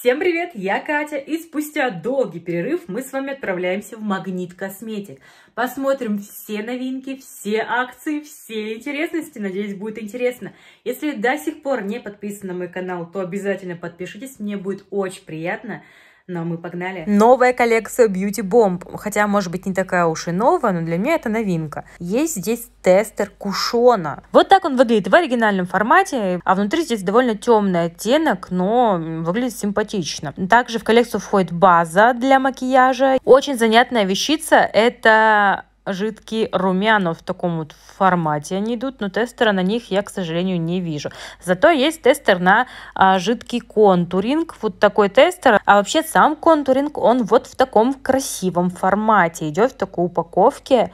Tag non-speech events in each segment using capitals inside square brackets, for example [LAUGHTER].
Всем привет, я Катя, и спустя долгий перерыв мы с вами отправляемся в Магнит Косметик. Посмотрим все новинки, все акции, все интересности, надеюсь, будет интересно. Если до сих пор не подписан на мой канал, то обязательно подпишитесь, мне будет очень приятно. Но ну, а мы погнали. Новая коллекция Beauty Bomb. Хотя, может быть, не такая уж и новая, но для меня это новинка. Есть здесь тестер кушона. Вот так он выглядит в оригинальном формате, а внутри здесь довольно темный оттенок, но выглядит симпатично. Также в коллекцию входит база для макияжа. Очень занятная вещица — это жидкие румяна в таком вот формате они идут, но тестера на них я, к сожалению, не вижу. Зато есть тестер на а, жидкий контуринг, вот такой тестер. А вообще сам контуринг, он вот в таком красивом формате, идет в такой упаковке.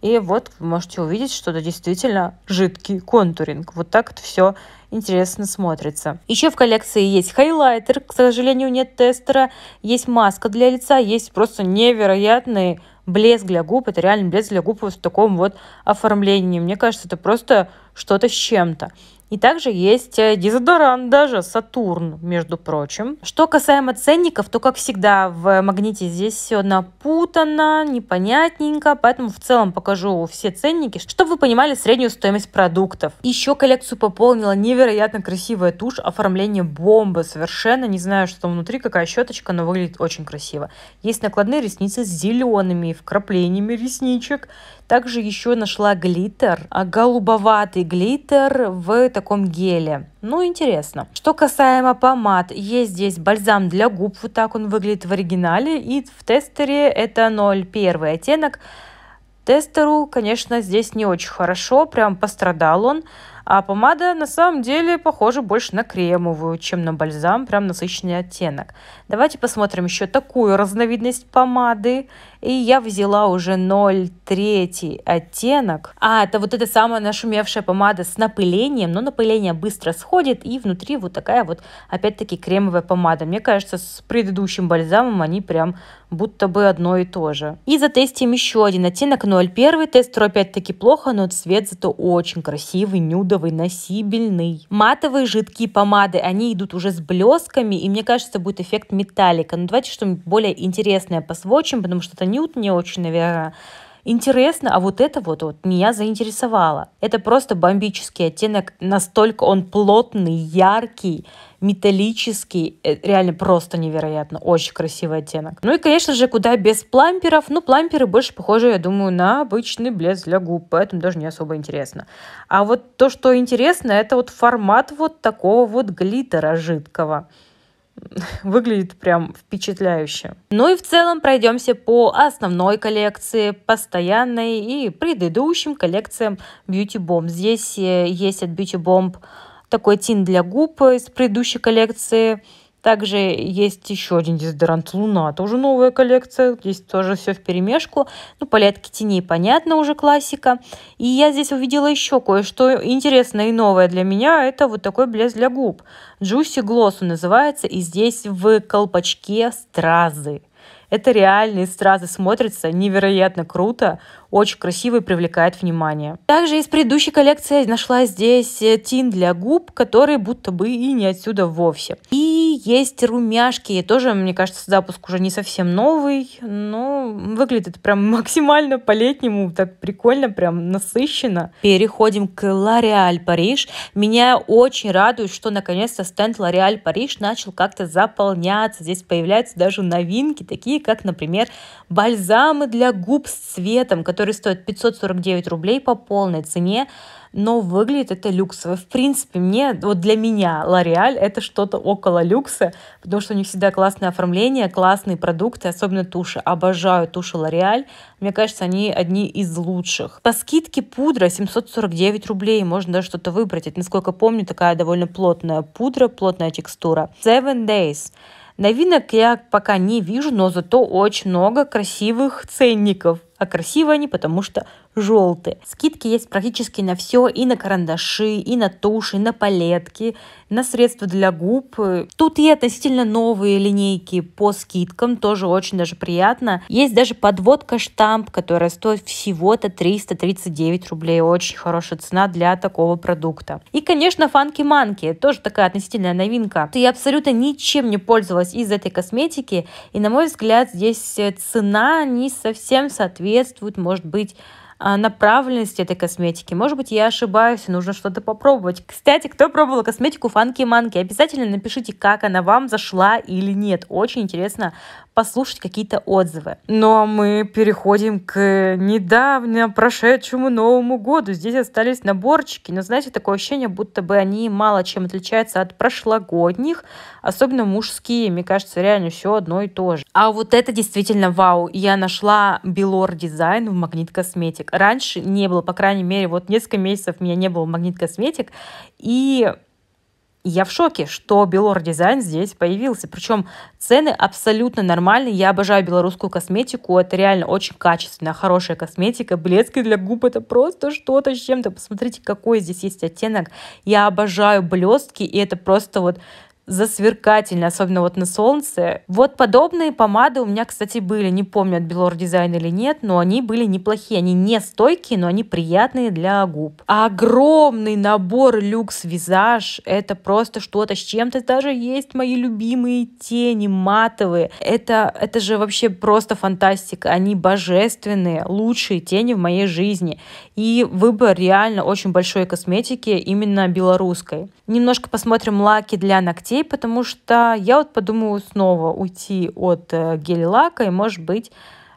И вот вы можете увидеть, что это действительно жидкий контуринг. Вот так это все интересно смотрится. Еще в коллекции есть хайлайтер, к сожалению, нет тестера, есть маска для лица, есть просто невероятный блеск для губ, это реально блеск для губ вот в таком вот оформлении. Мне кажется, это просто что-то с чем-то. И также есть э, дезодорант даже, Сатурн, между прочим. Что касаемо ценников, то, как всегда, в магните здесь все напутано, непонятненько, поэтому в целом покажу все ценники, чтобы вы понимали среднюю стоимость продуктов. Еще коллекцию пополнила невероятно красивая тушь, оформление бомбы совершенно, не знаю, что там внутри, какая щеточка, но выглядит очень красиво. Есть накладные ресницы с зелеными вкраплениями ресничек, также еще нашла глиттер, а, голубоватый глиттер в таком геле. Ну, интересно. Что касаемо помад, есть здесь бальзам для губ, вот так он выглядит в оригинале, и в тестере это 0,1 оттенок. Тестеру, конечно, здесь не очень хорошо, прям пострадал он. А помада на самом деле похожа больше на кремовую, чем на бальзам, прям насыщенный оттенок. Давайте посмотрим еще такую разновидность помады. И я взяла уже 0,3 оттенок. А, это вот эта самая нашумевшая помада с напылением, но напыление быстро сходит, и внутри вот такая вот, опять-таки, кремовая помада. Мне кажется, с предыдущим бальзамом они прям будто бы одно и то же. И затестим еще один оттенок 0,1. Тест опять-таки плохо, но цвет зато очень красивый, нюд нудовый, на Матовые жидкие помады, они идут уже с блесками, и мне кажется, будет эффект металлика. Но ну, давайте что-нибудь более интересное посвочим, потому что это нюд не очень, наверное, интересно, а вот это вот, вот меня заинтересовало. Это просто бомбический оттенок, настолько он плотный, яркий, металлический, э, реально просто невероятно, очень красивый оттенок. Ну и, конечно же, куда без пламперов, ну пламперы больше похожи, я думаю, на обычный блеск для губ, поэтому даже не особо интересно. А вот то, что интересно, это вот формат вот такого вот глиттера жидкого. [LAUGHS] выглядит прям впечатляюще. Ну и в целом пройдемся по основной коллекции, постоянной и предыдущим коллекциям Beauty Bomb. Здесь э, есть от Beauty Bomb такой тин для губ из предыдущей коллекции – также есть еще один дезодорант Луна, тоже новая коллекция, здесь тоже все в перемешку. Ну, порядки теней, понятно, уже классика. И я здесь увидела еще кое-что интересное и новое для меня, это вот такой блеск для губ. Juicy Gloss он называется, и здесь в колпачке стразы. Это реальные стразы смотрятся невероятно круто, очень красиво и привлекает внимание. Также из предыдущей коллекции я нашла здесь э, тин для губ, который будто бы и не отсюда вовсе. И есть румяшки. Тоже, мне кажется, запуск уже не совсем новый, но выглядит прям [LAUGHS] максимально по-летнему, так прикольно, прям насыщенно. Переходим к L'Oréal Paris. Меня очень радует, что наконец-то стенд L'Oréal Paris начал как-то заполняться. Здесь появляются даже новинки, такие как, например, бальзамы для губ с цветом, которые стоят 549 рублей по полной цене но выглядит это люксово. В принципе, мне, вот для меня L'Oreal это что-то около люкса, потому что у них всегда классное оформление, классные продукты, особенно туши. Обожаю туши L'Oreal. Мне кажется, они одни из лучших. По скидке пудра 749 рублей. Можно даже что-то выбрать. Это, насколько помню, такая довольно плотная пудра, плотная текстура. Seven Days. Новинок я пока не вижу, но зато очень много красивых ценников а красивые они, потому что желтые. Скидки есть практически на все, и на карандаши, и на туши, и на палетки, на средства для губ. Тут и относительно новые линейки по скидкам, тоже очень даже приятно. Есть даже подводка штамп, которая стоит всего-то 339 рублей. Очень хорошая цена для такого продукта. И, конечно, Фанки Манки, тоже такая относительная новинка. Я абсолютно ничем не пользовалась из этой косметики, и, на мой взгляд, здесь э, цена не совсем соответствует соответствует, может быть, а, направленность этой косметики. Может быть, я ошибаюсь, нужно что-то попробовать. Кстати, кто пробовал косметику Фанки Манки, обязательно напишите, как она вам зашла или нет. Очень интересно послушать какие-то отзывы. Ну а мы переходим к недавно прошедшему Новому году. Здесь остались наборчики, но знаете, такое ощущение, будто бы они мало чем отличаются от прошлогодних, особенно мужские. Мне кажется, реально все одно и то же. А вот это действительно вау. Я нашла Белор дизайн в Магнит Косметик. Раньше не было, по крайней мере, вот несколько месяцев меня не было Магнит Косметик. И я в шоке, что Белор Дизайн здесь появился. Причем цены абсолютно нормальные. Я обожаю белорусскую косметику. Это реально очень качественная, хорошая косметика. Блески для губ это просто что-то с чем-то. Посмотрите, какой здесь есть оттенок. Я обожаю блестки, и это просто вот засверкательно, особенно вот на солнце. Вот подобные помады у меня, кстати, были. Не помню, от Белор Дизайн или нет, но они были неплохие. Они не стойкие, но они приятные для губ. Огромный набор люкс визаж. Это просто что-то с чем-то. Даже есть мои любимые тени матовые. Это, это же вообще просто фантастика. Они божественные, лучшие тени в моей жизни. И выбор реально очень большой косметики, именно белорусской. Немножко посмотрим лаки для ногтей идей, потому что я вот подумаю снова уйти от э, гель-лака и, может быть,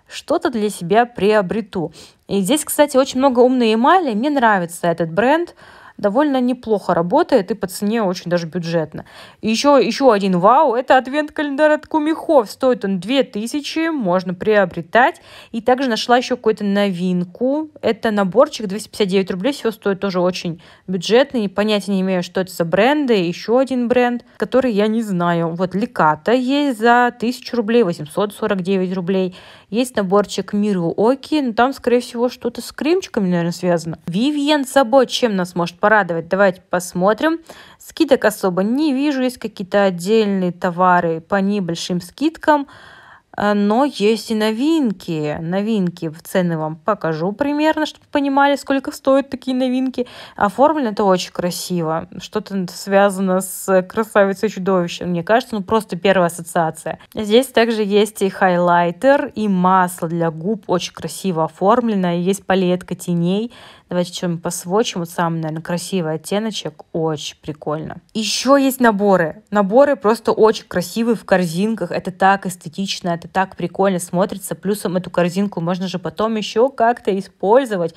что-то для себя приобрету. И здесь, кстати, очень много умной эмали. Мне нравится этот бренд довольно неплохо работает и по цене очень даже бюджетно. еще, еще один вау, это адвент-календарь от Кумихов. Стоит он 2000, можно приобретать. И также нашла еще какую-то новинку. Это наборчик 259 рублей, все стоит тоже очень бюджетный. Понятия не имею, что это за бренды. Еще один бренд, который я не знаю. Вот Ликата есть за 1000 рублей, 849 рублей. Есть наборчик Миру Оки, но ну, там, скорее всего, что-то с кремчиками, наверное, связано. Вивьен Сабо чем нас может порадовать? порадовать. Давайте посмотрим. Скидок особо не вижу. Есть какие-то отдельные товары по небольшим скидкам. Э, но есть и новинки. Новинки в цены вам покажу примерно, чтобы понимали, сколько стоят такие новинки. Оформлено это очень красиво. Что-то связано с э, красавицей чудовищем. Мне кажется, ну просто первая ассоциация. Здесь также есть и хайлайтер, и масло для губ. Очень красиво оформлено. есть палетка теней. Давайте чем посвочим. Вот самый, наверное, красивый оттеночек. Очень прикольно. Еще есть наборы. Наборы просто очень красивые в корзинках. Это так эстетично, это так прикольно смотрится. Плюсом эту корзинку можно же потом еще как-то использовать.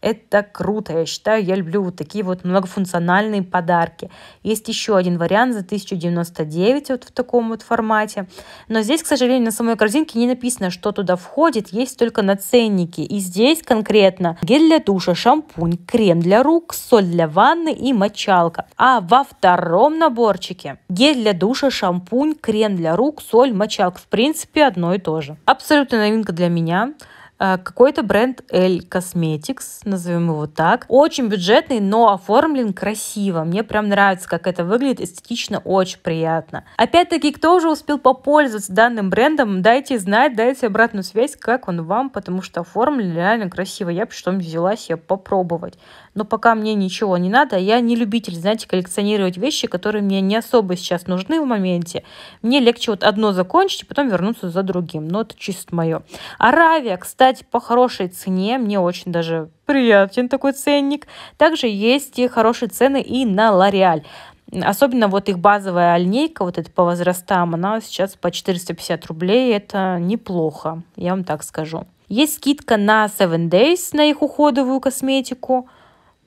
Это круто, я считаю, я люблю вот такие вот многофункциональные подарки. Есть еще один вариант за 1099 вот в таком вот формате. Но здесь, к сожалению, на самой корзинке не написано, что туда входит, есть только на И здесь конкретно гель для душа, шампунь, крем для рук, соль для ванны и мочалка. А во втором наборчике гель для душа, шампунь, крем для рук, соль, мочалка. В принципе, одно и то же. Абсолютно новинка для меня. Э, какой-то бренд L Cosmetics, назовем его так. Очень бюджетный, но оформлен красиво. Мне прям нравится, как это выглядит, эстетично очень приятно. Опять-таки, кто уже успел попользоваться данным брендом, дайте знать, дайте обратную связь, как он вам, потому что оформлен реально красиво. Я причем взяла себе попробовать. Но пока мне ничего не надо, я не любитель, знаете, коллекционировать вещи, которые мне не особо сейчас нужны в моменте. Мне легче вот одно закончить, и а потом вернуться за другим. Но это чисто мое. Аравия, кстати, кстати, по хорошей цене, мне очень даже приятен такой ценник. Также есть и хорошие цены и на Лореаль. Особенно вот их базовая линейка, вот эта по возрастам, она сейчас по 450 рублей, это неплохо, я вам так скажу. Есть скидка на 7 Days, на их уходовую косметику,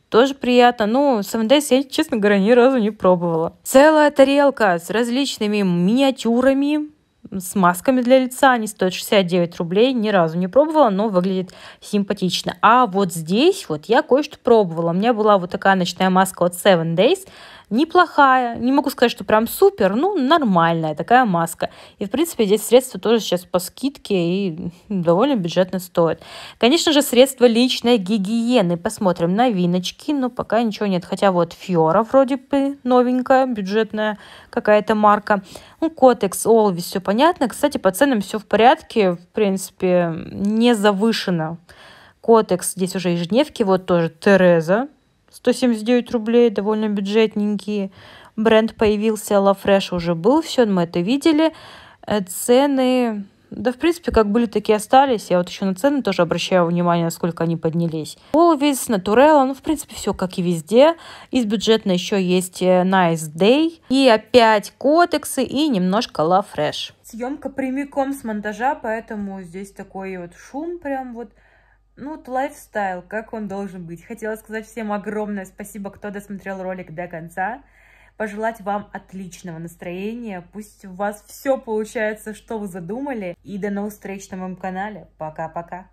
тоже приятно. Ну, 7 Days я, честно говоря, ни разу не пробовала. Целая тарелка с различными миниатюрами, с масками для лица. Они стоят 69 рублей. Ни разу не пробовала, но выглядит симпатично. А вот здесь вот я кое-что пробовала. У меня была вот такая ночная маска от Seven Days неплохая, не могу сказать, что прям супер, ну, нормальная такая маска. И, в принципе, здесь средства тоже сейчас по скидке и довольно бюджетно стоят. Конечно же, средства личной гигиены. Посмотрим новиночки, но пока ничего нет. Хотя вот Фиора вроде бы новенькая, бюджетная какая-то марка. Ну, Котекс, Олвис, все понятно. Кстати, по ценам все в порядке, в принципе, не завышено. Котекс, здесь уже ежедневки, вот тоже Тереза, сто семьдесят девять рублей довольно бюджетненькие бренд появился La Fresh уже был все мы это видели э, цены да, в принципе, как были, такие остались. Я вот еще на цены тоже обращаю внимание, насколько они поднялись. Always, Naturella, ну, в принципе, все как и везде. Из бюджетной еще есть э, Nice Day. И опять котексы и немножко La Fresh. Съемка прямиком с монтажа, поэтому здесь такой вот шум прям вот ну, вот лайфстайл, как он должен быть. Хотела сказать всем огромное спасибо, кто досмотрел ролик до конца. Пожелать вам отличного настроения. Пусть у вас все получается, что вы задумали. И до новых встреч на моем канале. Пока-пока.